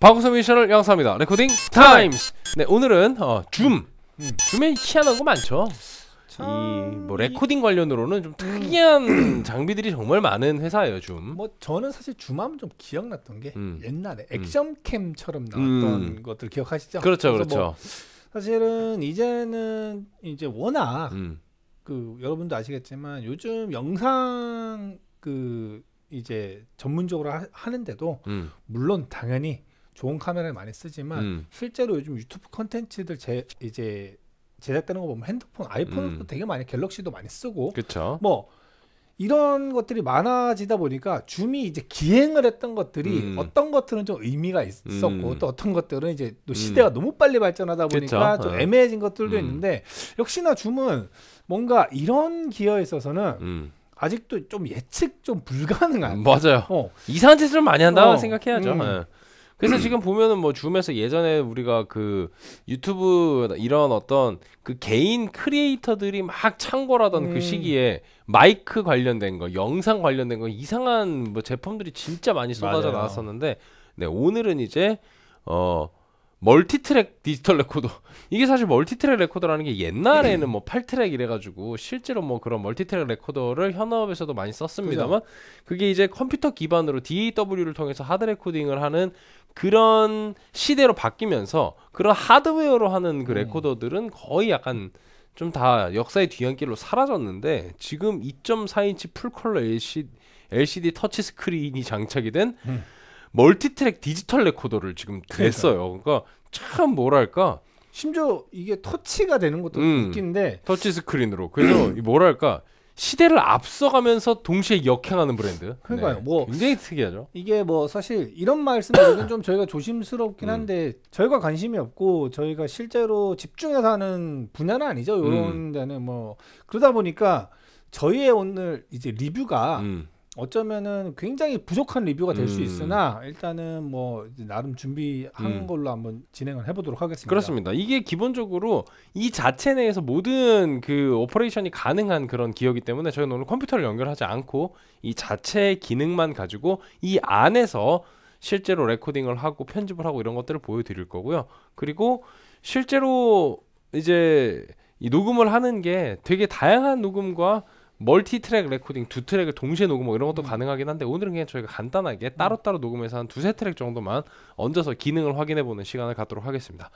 박우성 미션을 영상입니다 레코딩 타임스 네 오늘은 어, 줌 음. 줌에 희한한 거 많죠 이 뭐 레코딩 관련으로는 좀 특이한 장비들이 정말 많은 회사예요 줌. 뭐 저는 사실 줌하면 좀 기억났던 게 음. 옛날에 음. 액션캠처럼 나왔던 음. 것들 기억하시죠? 그렇죠, 그렇죠. 뭐 사실은 이제는 이제 워낙 음. 그 여러분도 아시겠지만 요즘 영상 그 이제 전문적으로 하, 는데도 음. 물론 당연히 좋은 카메라를 많이 쓰지만 음. 실제로 요즘 유튜브 컨텐츠들 제 이제 제작되는 거 보면 핸드폰 아이폰도 음. 되게 많이 갤럭시도 많이 쓰고 그쵸. 뭐 이런 것들이 많아지다 보니까 줌이 이제 기행을 했던 것들이 음. 어떤 것들은 좀 의미가 있었고 음. 또 어떤 것들은 이제 또 음. 시대가 음. 너무 빨리 발전하다 보니까 그쵸? 좀 어. 애매해진 것들도 음. 있는데 역시나 줌은 뭔가 이런 기여에 있어서는 음. 아직도 좀 예측 좀 불가능한 맞아요. 어. 이상한 짓을 많이 한다 고 어. 생각해야죠. 네. 그래서 음. 지금 보면은 뭐 줌에서 예전에 우리가 그 유튜브 이런 어떤 그 개인 크리에이터들이 막 창궐하던 그 음. 그 시기에 마이크 관련된 거, 영상 관련된 거 이상한 뭐 제품들이 진짜 많이 쏟아져 맞아요. 나왔었는데 네, 오늘은 이제 어 멀티트랙 디지털 레코더 이게 사실 멀티트랙 레코더라는 게 옛날에는 뭐 8트랙 이래가지고 실제로 뭐 그런 멀티트랙 레코더를 현업에서도 많이 썼습니다만 그죠. 그게 이제 컴퓨터 기반으로 DAW를 통해서 하드 레코딩을 하는 그런 시대로 바뀌면서 그런 하드웨어로 하는 그 음. 레코더들은 거의 약간 좀 다 역사의 뒤안길로 사라졌는데 지금 2.4인치 풀컬러 LCD, LCD 터치 스크린이 장착이 된 음. 멀티트랙 디지털 레코더를 지금 냈어요. 그러니까 참 뭐랄까 심지어 이게 터치가 되는 것도 음, 웃긴데 터치 스크린으로 그래서 음. 뭐랄까 시대를 앞서가면서 동시에 역행하는 브랜드. 그러니까요. 네. 뭐 굉장히 특이하죠. 이게 뭐 사실 이런 말씀드리는 좀 저희가 조심스럽긴 한데 음. 저희가 관심이 없고 저희가 실제로 집중해서 하는 분야는 아니죠. 이런 음. 데는 뭐 그러다 보니까 저희의 오늘 이제 리뷰가 음. 어쩌면은 굉장히 부족한 리뷰가 될수 음. 있으나 일단은 뭐 나름 준비한 음. 걸로 한번 진행을 해보도록 하겠습니다. 그렇습니다. 이게 기본적으로 이 자체 내에서 모든 그 오퍼레이션이 가능한 그런 기어기 때문에 저희는 오늘 컴퓨터를 연결하지 않고 이 자체 기능만 가지고 이 안에서 실제로 레코딩을 하고 편집을 하고 이런 것들을 보여드릴 거고요. 그리고 실제로 이제 이 녹음을 하는 게 되게 다양한 녹음과 멀티 트랙 레코딩 두 트랙을 동시에 녹음 뭐 이런 것도 음. 가능하긴 한데 오늘은 그냥 저희가 간단하게 음. 따로따로 녹음해서 한 두세 트랙 정도만 얹어서 기능을 확인해 보는 시간을 갖도록 하겠습니다.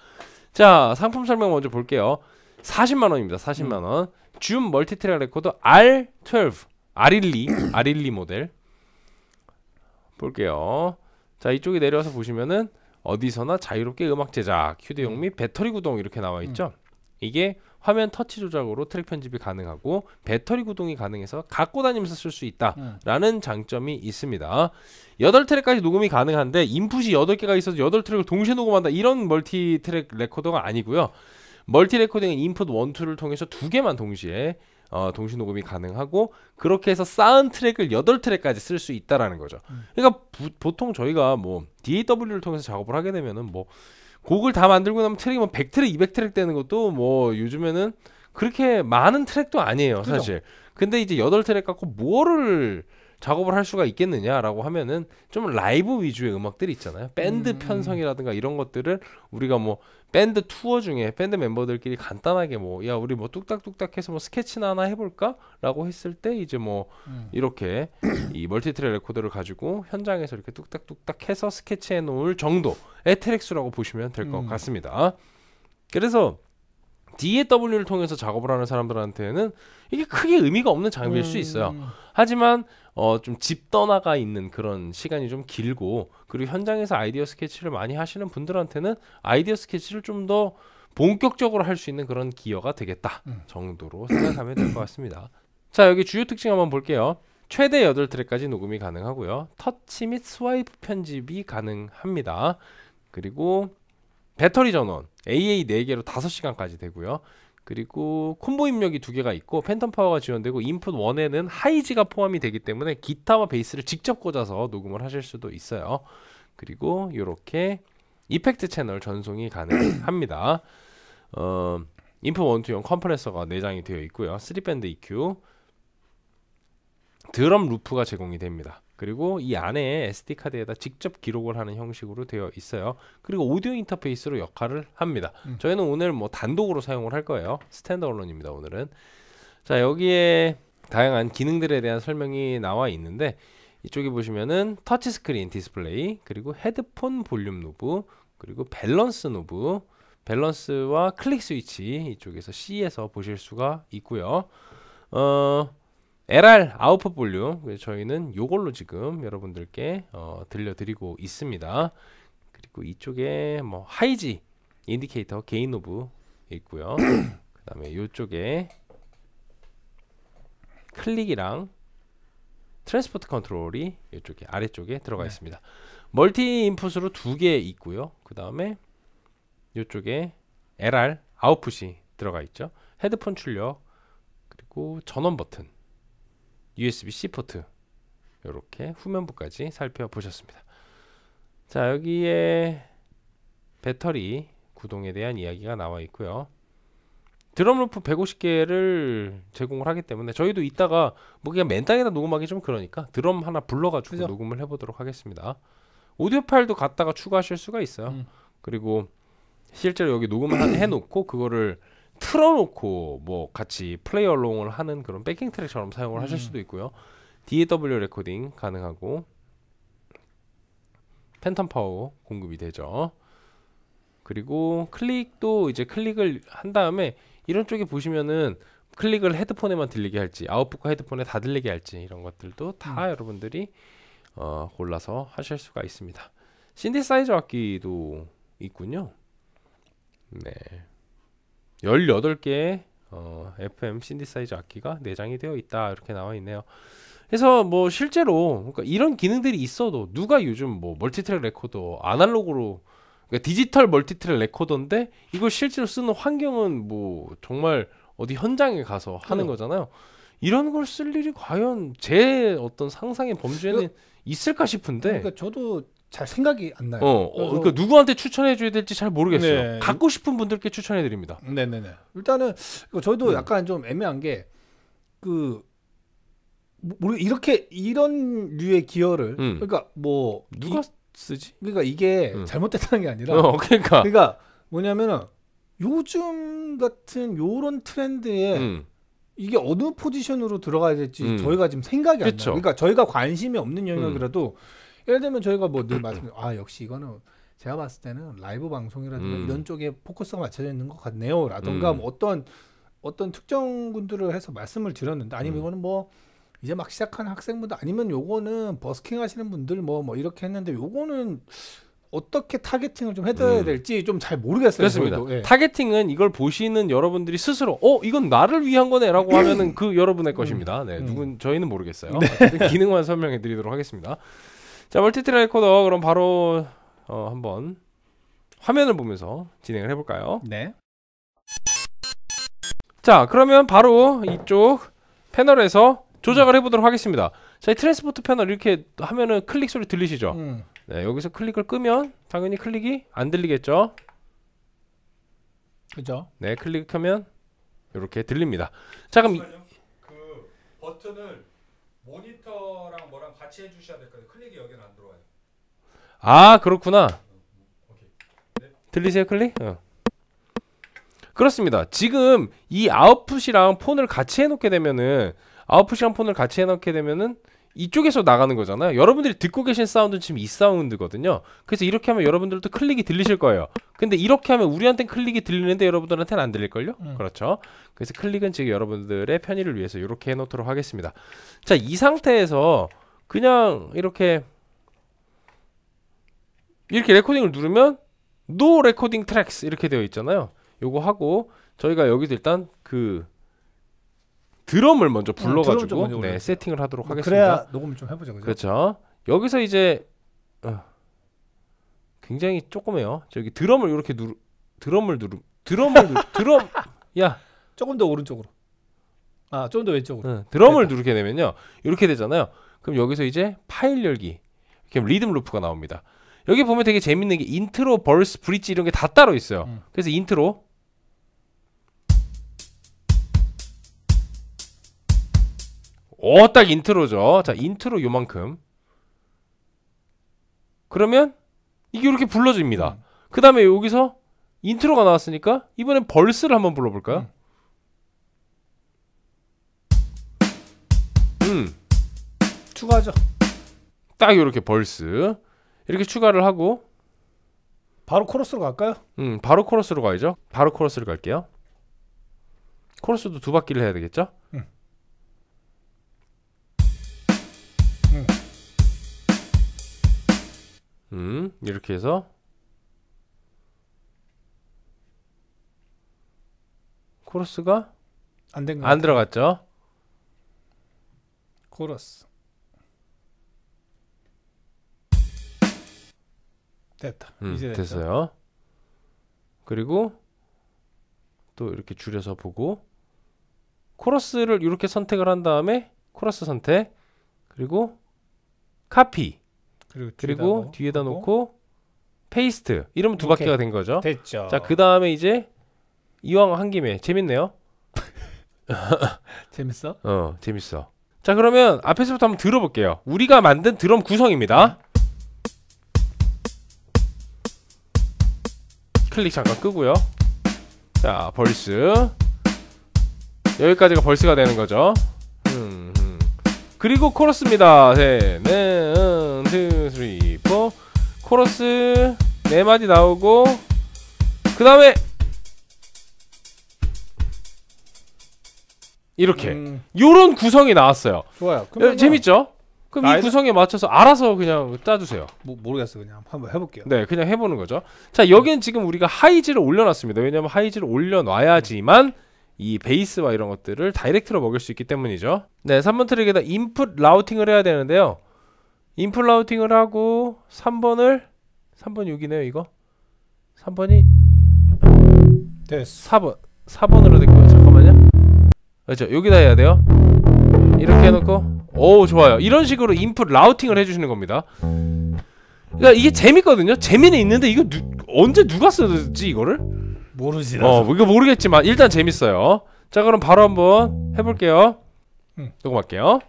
자, 상품 설명 먼저 볼게요. 40만 원입니다. 40만 음. 원. 줌 멀티 트랙 레코더 R12 아릴리 아릴리 모델 볼게요. 자, 이쪽에 내려와서 보시면은 어디서나 자유롭게 음악 제작, 휴대용 음. 및 배터리 구동 이렇게 나와 있죠. 이게 화면 터치 조작으로 트랙 편집이 가능하고 배터리 구동이 가능해서 갖고 다니면서 쓸 수 있다라는 장점이 있습니다. 8트랙까지 녹음이 가능한데 인풋이 8개가 있어서 8트랙을 동시에 녹음한다 이런 멀티 트랙 레코더가 아니고요. 멀티 레코딩은 인풋 1, 2를 통해서 두 개만 동시에 어, 동시 녹음이 가능하고 그렇게 해서 쌓은 트랙을 8트랙까지 쓸 수 있다라는 거죠. 음. 그러니까 부, 보통 저희가 뭐 DAW를 통해서 작업을 하게 되면은 뭐 곡을 다 만들고 나면 트랙이 뭐 100트랙, 200트랙 되는 것도 뭐 요즘에는 그렇게 많은 트랙도 아니에요, 그죠? 사실. 근데 이제 8트랙 갖고 뭐를 작업을 할 수가 있겠느냐라고 하면은 좀 라이브 위주의 음악들이 있잖아요. 밴드 음. 편성이라든가 이런 것들을 우리가 뭐 밴드 투어 중에 밴드 멤버들끼리 간단하게 뭐 야 우리 뭐 뚝딱뚝딱 해서 뭐 스케치나 하나 해볼까라고 했을 때 이제 뭐 음. 이렇게 이 멀티트랙 레코더를 가지고 현장에서 이렇게 뚝딱뚝딱 해서 스케치해 놓을 정도에트랙스라고 보시면 될것 음. 같습니다. 그래서 DAW를 통해서 작업을 하는 사람들한테는 이게 크게 의미가 없는 장비일 수 있어요. 음. 하지만 어, 좀 집 떠나가 있는 그런 시간이 좀 길고 그리고 현장에서 아이디어 스케치를 많이 하시는 분들한테는 아이디어 스케치를 좀 더 본격적으로 할 수 있는 그런 기여가 되겠다 음. 정도로 생각하면 될 것 같습니다. 자 여기 주요 특징 한번 볼게요. 최대 8트랙까지 녹음이 가능하고요. 터치 및 스와이프 편집이 가능합니다. 그리고 배터리 전원 AA 4개로 5시간까지 되고요. 그리고 콤보 입력이 두 개가 있고 팬텀 파워가 지원되고 인풋 1에는 하이지가 포함이 되기 때문에 기타와 베이스를 직접 꽂아서 녹음을 하실 수도 있어요. 그리고 이렇게 이펙트 채널 전송이 가능합니다. 어, 인풋 1, 2, 0 컴프레서가 내장이 되어 있고요. 3밴드 EQ, 드럼 루프가 제공이 됩니다. 그리고 이 안에 SD 카드에다 직접 기록을 하는 형식으로 되어 있어요. 그리고 오디오 인터페이스로 역할을 합니다. 음. 저희는 오늘 뭐 단독으로 사용을 할 거예요. 스탠더얼론입니다. 오늘은 자 여기에 다양한 기능들에 대한 설명이 나와 있는데 이쪽에 보시면은 터치 스크린 디스플레이 그리고 헤드폰 볼륨 노브 그리고 밸런스 노브 밸런스와 클릭 스위치 이쪽에서 C에서 보실 수가 있고요. 어 LR 아웃풋 볼륨 저희는 요걸로 지금 여러분들께 어, 들려드리고 있습니다 그리고 이쪽에 뭐 하이지 인디케이터 게인 오브 있고요 그 다음에 요쪽에 클릭이랑 트랜스포트 컨트롤이 이쪽에 아래쪽에 들어가 네. 있습니다 멀티 인풋으로 두 개 있고요 그 다음에 이쪽에 LR 아웃풋이 들어가 있죠 헤드폰 출력 그리고 전원 버튼 USB-C 포트 이렇게 후면부까지 살펴보셨습니다. 자 여기에 배터리 구동에 대한 이야기가 나와 있고요. 드럼루프 150개를 제공을 하기 때문에 저희도 이따가 뭐 그냥 맨땅에다 녹음하기 좀 그러니까 드럼 하나 불러가지고 그죠? 녹음을 해보도록 하겠습니다. 오디오 파일도 갖다가 추가하실 수가 있어요. 음. 그리고 실제로 여기 녹음을 해놓고 그거를 틀어놓고 뭐 같이 플레이 어롱을 하는 그런 백킹 트랙처럼 사용을 음. 하실 수도 있고요. DAW 레코딩 가능하고 팬텀 파워 공급이 되죠. 그리고 클릭도 이제 클릭을 한 다음에 이런 쪽에 보시면은 클릭을 헤드폰에만 들리게 할지 아웃풋과 헤드폰에 다 들리게 할지 이런 것들도 다 음. 여러분들이 어, 골라서 하실 수가 있습니다. 신디사이저 악기도 있군요. 네. 18개의 어, FM 신디사이저 악기가 내장이 되어 있다 이렇게 나와 있네요. 그래서 뭐 실제로 그러니까 이런 기능들이 있어도 누가 요즘 뭐 멀티트랙 레코더 아날로그로 그러니까 디지털 멀티트랙 레코더인데 이걸 실제로 쓰는 환경은 뭐 정말 어디 현장에 가서 하는 네. 거잖아요. 이런 걸 쓸 일이 과연 제 어떤 상상의 범주에는 그 있을까 싶은데. 그러니까 저도 잘 생각이 안 나요. 어, 어 그러니까 누구한테 추천해 줘야 될지 잘 모르겠어요. 네. 갖고 싶은 분들께 추천해 드립니다. 네, 네, 네. 일단은 저도 희 음. 약간 좀 애매한 게그 모르 이렇게 이런 류의 기어를 음. 그러니까 뭐 누가 이, 쓰지? 그러니까 이게 음. 잘못됐다는 게 아니라 어, 그러니까 그러니까 뭐냐면은 요즘 같은 요런 트렌드에 음. 이게 어느 포지션으로 들어가야 될지 음. 저희가 지금 생각이 그쵸. 안 나요. 그러니까 저희가 관심이 없는 영역이라도 음. 예를 들면 저희가 뭐 늘 말씀, 아 역시 이거는 제가 봤을 때는 라이브 방송이라든가 음. 이런 쪽에 포커스가 맞춰져 있는 것 같네요. 라든가 음. 뭐 어떤 어떤 특정 분들을 해서 말씀을 드렸는데 아니면 음. 이거는 뭐 이제 막 시작하는 학생분들 아니면 요거는 버스킹 하시는 분들 뭐뭐 뭐 이렇게 했는데 요거는 어떻게 타겟팅을 좀 해줘야 음. 될지 좀 잘 모르겠어요. 그렇습니다. 예. 타겟팅은 이걸 보시는 여러분들이 스스로 어 이건 나를 위한 거네라고 하면은 그 여러분의 것입니다. 음. 네, 음. 누군 저희는 모르겠어요. 네. 기능만 설명해드리도록 하겠습니다. 자 멀티트랙코더 그럼 바로 어, 한번 화면을 보면서 진행을 해볼까요? 네. 자 그러면 바로 이쪽 패널에서 조작을 해보도록 하겠습니다. 자, 이 트랜스포트 패널 이렇게 하면은 클릭 소리 들리시죠? 음. 네, 여기서 클릭을 끄면 당연히 클릭이 안 들리겠죠? 그죠? 네, 클릭하면 이렇게 들립니다. 자, 그럼 이... 그 버튼을 모니터랑 뭐랑 같이 해주셔야 될 거예요. 클릭이 여기안 들어와요. 아 그렇구나. 어, 뭐, 네. 들리세요 클릭? 어. 그렇습니다. 지금 이 아웃풋이랑 폰을 같이 해놓게 되면은 아웃풋이랑 폰을 같이 해놓게 되면은 이쪽에서 나가는 거잖아요. 여러분들이 듣고 계신 사운드는 지금 이 사운드거든요. 그래서 이렇게 하면 여러분들도 클릭이 들리실 거예요. 근데 이렇게 하면 우리한테 클릭이 들리는데 여러분들한테는 안 들릴걸요? 음. 그렇죠. 그래서 클릭은 지금 여러분들의 편의를 위해서 이렇게 해놓도록 하겠습니다. 자, 이 상태에서 그냥 이렇게 이렇게 레코딩을 누르면 노 레코딩 트랙스 이렇게 되어 있잖아요. 요거 하고 저희가 여기서 일단 그 드럼을 먼저 어, 불러가지고 어, 먼저 네, 세팅을 하도록 뭐 하겠습니다. 그래야 녹음을 좀 해보죠. 그죠? 그렇죠. 여기서 이제 어, 굉장히 조그매요. 저기 드럼을 이렇게 누르 드럼을 누르 드럼을 누르, 드럼 야 조금 더 오른쪽으로 아 조금 더 왼쪽으로 응, 드럼을 됐다. 누르게 되면요 이렇게 되잖아요. 그럼 여기서 이제 파일 열기 그럼 리듬 루프가 나옵니다. 여기 보면 되게 재밌는 게 인트로, 벌스, 브릿지 이런 게 다 따로 있어요. 음. 그래서 인트로 오, 어, 딱 인트로죠. 자, 인트로 요만큼. 그러면 이게 이렇게 불러집니다. 음. 그 다음에 여기서 인트로가 나왔으니까 이번엔 벌스를 한번 불러볼까요? 음. 음. 추가하죠. 딱 이렇게 벌스. 이렇게 추가를 하고 바로 코러스로 갈까요? 음, 바로 코러스로 가야죠. 바로 코러스로 갈게요. 코러스도 두 바퀴를 해야 되겠죠? 음. 음, 이렇게 해서 코러스가 안, 안 들어갔죠? 코러스 됐다. 음, 이제 됐어요. 그리고 또 이렇게 줄여서 보고 코러스를 이렇게 선택을 한 다음에 코러스 선택 그리고 카피 그리고, 그리고 뒤에다, 뭐 놓고, 놓고 페이스트. 이러면 두 오케이. 바퀴가 된 거죠. 됐죠. 자, 그 다음에 이제 이왕 한 김에 재밌네요. 재밌어? 어, 재밌어. 자, 그러면 앞에서부터 한번 들어볼게요. 우리가 만든 드럼 구성입니다. 클릭 잠깐 끄고요. 자, 벌스. 여기까지가 벌스가 되는 거죠. 음, 음. 그리고 코러스입니다. 네, 네. 음. 2, 3, 4 코러스 네 마디 나오고 그 다음에 이렇게 이 음. 요런 구성이 나왔어요 좋아요 그러면... 재밌죠? 그럼 나이... 이 구성에 맞춰서 알아서 그냥 짜주세요 모, 아, 뭐 모르겠어 그냥 한번 해볼게요 네 그냥 해보는 거죠 자 여기는 지금 우리가 하이즈를 올려놨습니다 왜냐면 하 하이즈를 올려놔야지만 이 베이스와 이런 것들을 다이렉트로 먹일 수 있기 때문이죠 네 3번 트랙에다 인풋 라우팅을 해야 되는데요 인플 라우팅을 하고 3번을 3번 6이네요 이거 3번이 됐어 4번 4번으로 됐고요 잠깐만요 그렇죠 여기다 해야 돼요 이렇게 해놓고 오 좋아요 이런 식으로 인플 라우팅을 해주시는 겁니다 그러니까 이게 재밌거든요 재미는 있는데 이거 누, 언제 누가 쓰지 이거를 모르지 어 이거 모르겠지만 일단 재밌어요 자 그럼 바로 한번 해볼게요 응. 음. 녹음할게요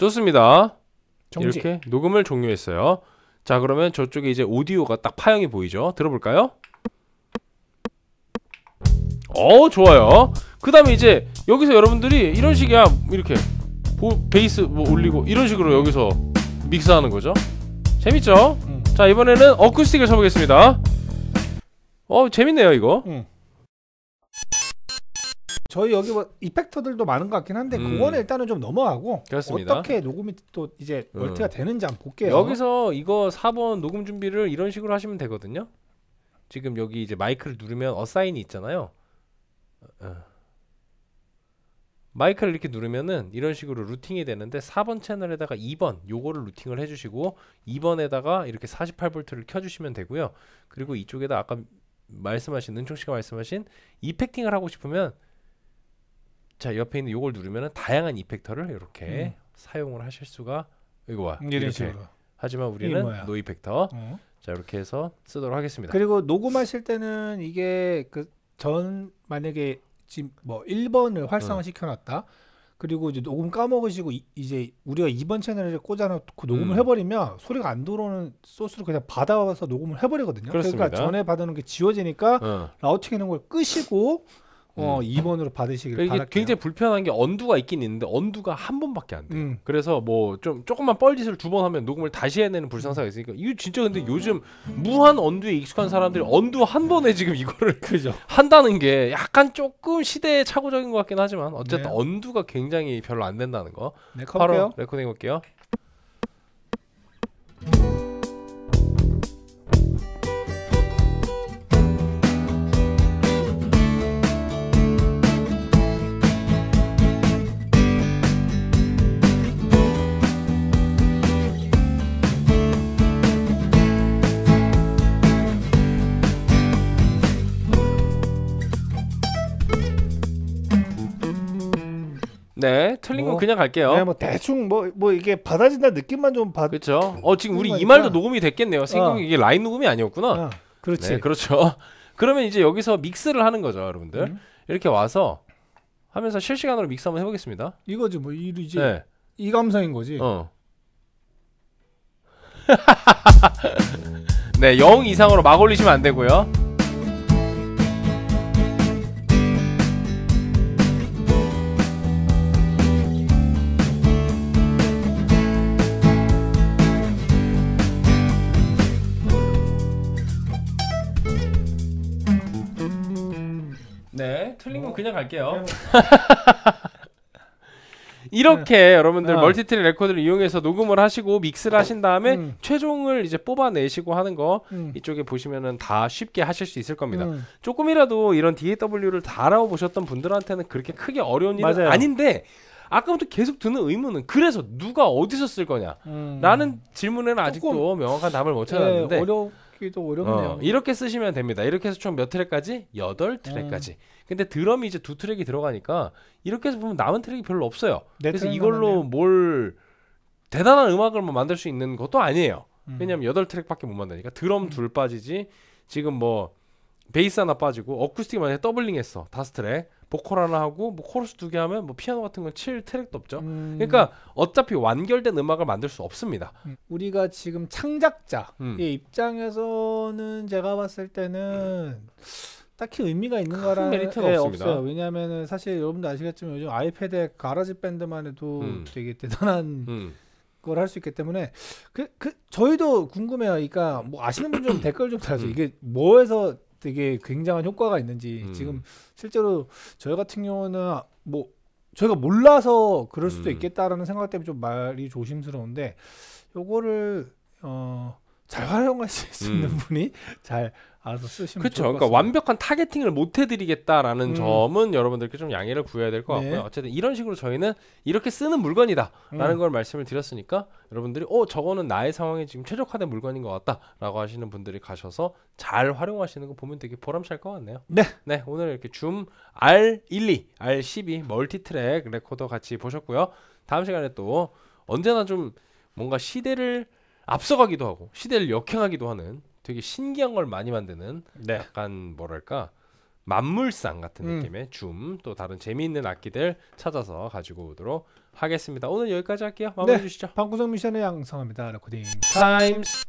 좋습니다. 정지. 이렇게 녹음을 종료했어요. 자 그러면 저쪽에 이제 오디오가 딱 파형이 보이죠? 들어볼까요? 어 좋아요. 그 다음에 이제 여기서 여러분들이 이런 식이야 이렇게 보, 베이스 뭐 올리고 이런 식으로 여기서 믹스하는 거죠. 재밌죠? 음. 자 이번에는 어쿠스틱을 쳐보겠습니다. 어 재밌네요 이거. 음. 저희 여기 뭐 이펙터들도 많은 것 같긴 한데 음. 그거는 일단은 좀 넘어가고 그렇습니다. 어떻게 녹음이 또 이제 멀티가 음. 되는지 한번 볼게요. 여기서 이거 4번 녹음 준비를 이런 식으로 하시면 되거든요. 지금 여기 이제 마이크를 누르면 어사인이 있잖아요. 어, 어. 마이크를 이렇게 누르면은 이런 식으로 루팅이 되는데 4번 채널에다가 2번 요거를 루팅을 해주시고 2번에다가 이렇게 48V를 켜주시면 되고요. 그리고 이쪽에다 아까 말씀하신 은총 씨가 말씀하신 이펙팅을 하고 싶으면 자 옆에 있는 요걸 누르면 다양한 이펙터를 이렇게 음. 사용을 하실 수가 이거 와 이렇게 식으로. 하지만 우리는 노 이펙터 어. 자 이렇게 해서 쓰도록 하겠습니다 그리고 녹음하실 때는 이게 그 전 만약에 지금 뭐 1번을 활성화 음. 시켜놨다 그리고 이제 녹음 까먹으시고 이, 제 우리가 2번 채널에 꽂아놓고 녹음을 음. 해버리면 소리가 안 들어오는 소스로 그냥 받아와서 녹음을 해버리거든요 그러니까 그렇습니다. 그러니까 전에 받아놓은 게 지워지니까 음. 어. 라우팅 해놓걸 끄시고 어, 2번으로 음. 받으시길 그 바랄게요. 굉장히 불편한 게 언두가 있긴 있는데 언두가 한 번밖에 안 돼요. 음. 그래서 뭐 좀 조금만 뻘짓을 두 번 하면 녹음을 다시 해내는 불상사가 있으니까 이거 진짜 근데 음. 요즘 무한 언두에 익숙한 사람들이 언두 한 번에 지금 이거를 그죠. 한다는 게 약간 조금 시대에 착오적인 것 같긴 하지만 어쨌든 네. 언두가 굉장히 별로 안 된다는 거. 네, 바로 레코딩 할게요. 네, 틀린 뭐, 건 그냥 갈게요. 네, 뭐 대충 뭐뭐 뭐 이게 받아진다 느낌만 좀 받. 그렇죠. 어 지금 우리 이 말도 녹음이 됐겠네요. 생각 어. 이게 라인 녹음이 아니었구나. 어, 그렇지. 네, 그렇죠. 그러면 이제 여기서 믹스를 하는 거죠, 여러분들. 음. 이렇게 와서 하면서 실시간으로 믹스 한번 해보겠습니다. 이거지 뭐 이, 이제 네. 이 감성인 거지. 어. 네, 0 이상으로 막 올리시면 안 되고요. 네, 틀린 건 뭐 그냥 갈게요. 이렇게 네. 여러분들 어. 멀티트랙 레코드를 이용해서 녹음을 하시고 믹스를 하신 다음에 음. 최종을 이제 뽑아내시고 하는 거 음. 이쪽에 보시면은 다 쉽게 하실 수 있을 겁니다. 음. 조금이라도 이런 DAW를 다 알아보셨던 분들한테는 그렇게 크게 어려운 일은 맞아요. 아닌데 아까부터 계속 드는 의문은 그래서 누가 어디서 쓸 거냐? 음. 라는 질문에는 아직도 명확한 답을 못 찾았는데 예, 어려... 맞기도 어, 어렵네요. 어, 이렇게 쓰시면 됩니다. 이렇게 해서 총 몇 트랙까지? 여덟 네. 트랙까지. 음. 근데 드럼이 이제 두 트랙이 들어가니까 이렇게 해서 보면 남은 트랙이 별로 없어요. 네, 그래서 이걸로 남네요뭘 대단한 음악을 뭐 만들 수 있는 것도 아니에요. 음. 왜냐면 여덟 트랙밖에 못 만드니까 드럼 음. 둘 빠지지 지금 뭐 베이스 하나 빠지고 어쿠스틱만 해 더블링 했어 다섯 트랙 보컬 하나 하고 뭐 코러스 두 개 하면 뭐 피아노 같은 건 칠 트랙도 없죠. 음. 그러니까 어차피 완결된 음악을 만들 수 없습니다. 음. 우리가 지금 창작자의 음. 입장에서는 제가 봤을 때는 딱히 의미가 있는 거라 메리트는 예, 없어요. 왜냐하면 사실 여러분도 아시겠지만 요즘 아이패드에 가라지 밴드만 해도 음. 되게 대단한 음. 걸할 수 있기 때문에 그, 그 저희도 궁금해요. 그러니까 뭐 아시는 분 좀 댓글 좀 달아주세요. 이게 뭐에서 되게 굉장한 효과가 있는지 음. 지금 실제로 저희 같은 경우는 아, 뭐 저희가 몰라서 그럴 수도 음. 있겠다라는 생각 때문에 좀 말이 조심스러운데 요거를 어잘 활용할 수 있는 음. 분이 잘 알아서 쓰시면 그렇죠. 그러니까 완벽한 타겟팅을 못 해드리겠다라는 음. 점은 여러분들께 좀 양해를 구해야 될것 네. 같고요. 네. 어쨌든 이런 식으로 저희는 이렇게 쓰는 물건이다라는 음. 걸 말씀을 드렸으니까 여러분들이 어 저거는 나의 상황에 지금 최적화된 물건인 것 같다라고 하시는 분들이 가셔서 잘 활용하시는 거 보면 되게 보람찰 것 같네요. 네. 네 오늘 이렇게 줌 R12, R12 멀티트랙 레코더 같이 보셨고요. 다음 시간에 또 언제나 좀 뭔가 시대를 앞서가기도 하고 시대를 역행하기도 하는 되게 신기한 걸 많이 만드는 네. 약간 뭐랄까 만물상 같은 음. 느낌의 줌 또 다른 재미있는 악기들 찾아서 가지고 오도록 하겠습니다. 오늘 여기까지 할게요. 마무리 네. 주시죠. 방구석 미션의 양성합니다. 레코딩 타임스.